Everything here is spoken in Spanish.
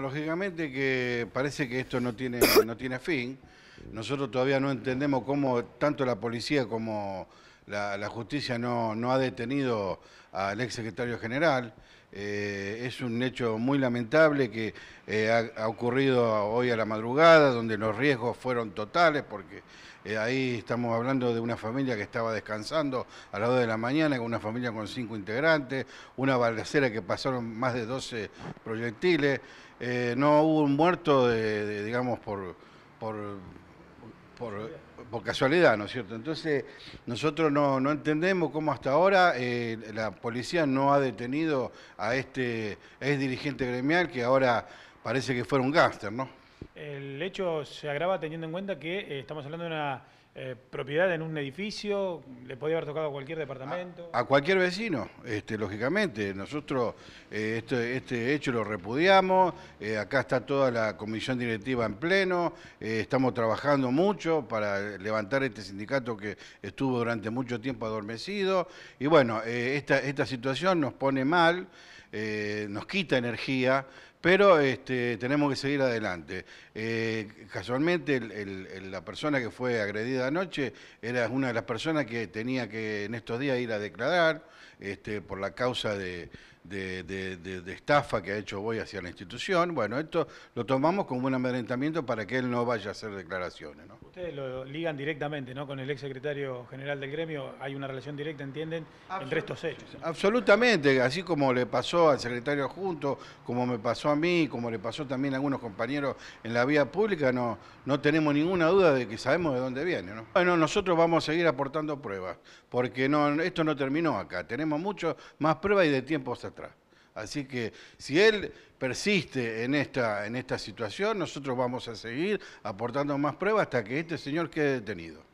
lógicamente que parece que esto no tiene, no tiene fin. Nosotros todavía no entendemos cómo tanto la policía como la, justicia no, ha detenido al ex secretario general. Eh, es un hecho muy lamentable que eh, ha, ocurrido hoy a la madrugada, donde los riesgos fueron totales, porque eh, ahí estamos hablando de una familia que estaba descansando a las 2 de la mañana, una familia con cinco integrantes, una balacera que pasaron más de 12 proyectiles. no hubo un muerto, digamos, por, por por casualidad, ¿no es cierto? Entonces, nosotros no, entendemos cómo hasta ahora eh, la policía no ha detenido a este ex dirigente gremial que ahora parece que fuera un gángster, ¿no? El hecho se agrava teniendo en cuenta que eh, estamos hablando de una eh, propiedad en un edificio, le podía haber tocado a cualquier departamento. A, cualquier vecino, este, lógicamente. Nosotros eh, este, hecho lo repudiamos, acá está toda la comisión directiva en pleno, estamos trabajando mucho para levantar este sindicato que estuvo durante mucho tiempo adormecido. Y bueno, esta situación nos pone mal. Eh, nos quita energía, pero este, tenemos que seguir adelante. Eh, casualmente, la persona que fue agredida anoche era una de las personas que tenía que en estos días ir a declarar este, por la causa de, de, estafa que ha hecho hoy hacia la institución. Bueno, esto lo tomamos como un amedrentamiento para que él no vaya a hacer declaraciones. ¿no? Ustedes lo ligan directamente ¿no? con el ex secretario general del gremio, hay una relación directa, entienden, entre estos hechos. Absolutamente, así como le pasó al secretario adjunto, como me pasó a mí, como le pasó también a algunos compañeros en la vía pública, no, no tenemos ninguna duda de que sabemos de dónde viene. ¿no? Bueno, nosotros vamos a seguir aportando pruebas, porque no, esto no terminó acá, tenemos mucho más pruebas y de tiempo tiempos Así que si él persiste en esta, en esta situación, nosotros vamos a seguir aportando más pruebas hasta que este señor quede detenido.